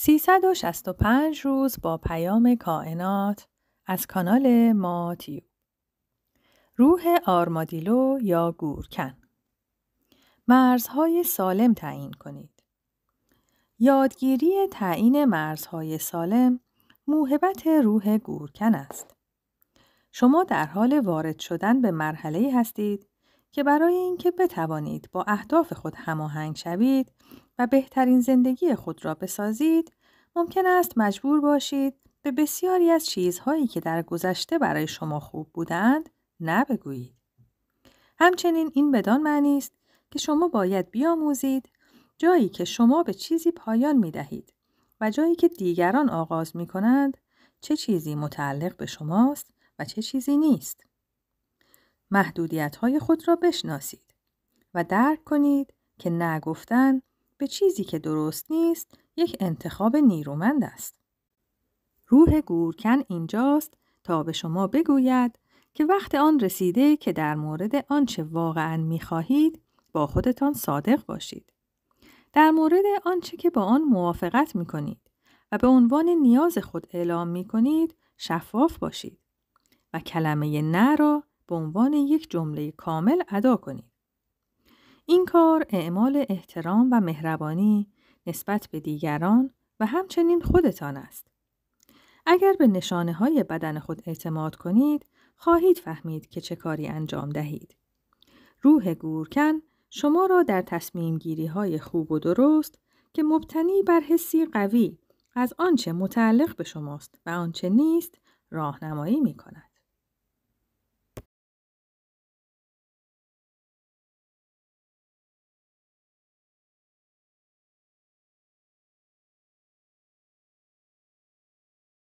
365 روز با پیام کائنات از کانال ماتیو روح آرمادیلو یا گورکن مرزهای سالم تعیین کنید یادگیری تعیین مرزهای سالم موهبت روح گورکن است شما در حال وارد شدن به مرحله هستید که برای اینکه بتوانید با اهداف خود هماهنگ شوید و بهترین زندگی خود را بسازید ممکن است مجبور باشید به بسیاری از چیزهایی که در گذشته برای شما خوب بودند نه بگویید همچنین این بدان معنی است که شما باید بیاموزید جایی که شما به چیزی پایان می دهید و جایی که دیگران آغاز می چه چیزی متعلق به شماست و چه چیزی نیست. محدودیت های خود را بشناسید و درک کنید که نگفتن به چیزی که درست نیست یک انتخاب نیرومند است. روح گورکن اینجاست تا به شما بگوید که وقت آن رسیده که در مورد آنچه واقعا میخواهید با خودتان صادق باشید. در مورد آنچه که با آن موافقت میکنید و به عنوان نیاز خود اعلام میکنید شفاف باشید و کلمه نه را به عنوان یک جمله کامل ادا کنید. این کار اعمال احترام و مهربانی نسبت به دیگران و همچنین خودتان است. اگر به نشانه های بدن خود اعتماد کنید، خواهید فهمید که چه کاری انجام دهید. روح گورکن شما را در تصمیم گیری های خوب و درست که مبتنی بر حسی قوی از آنچه متعلق به شماست و آنچه نیست راهنمایی می کند.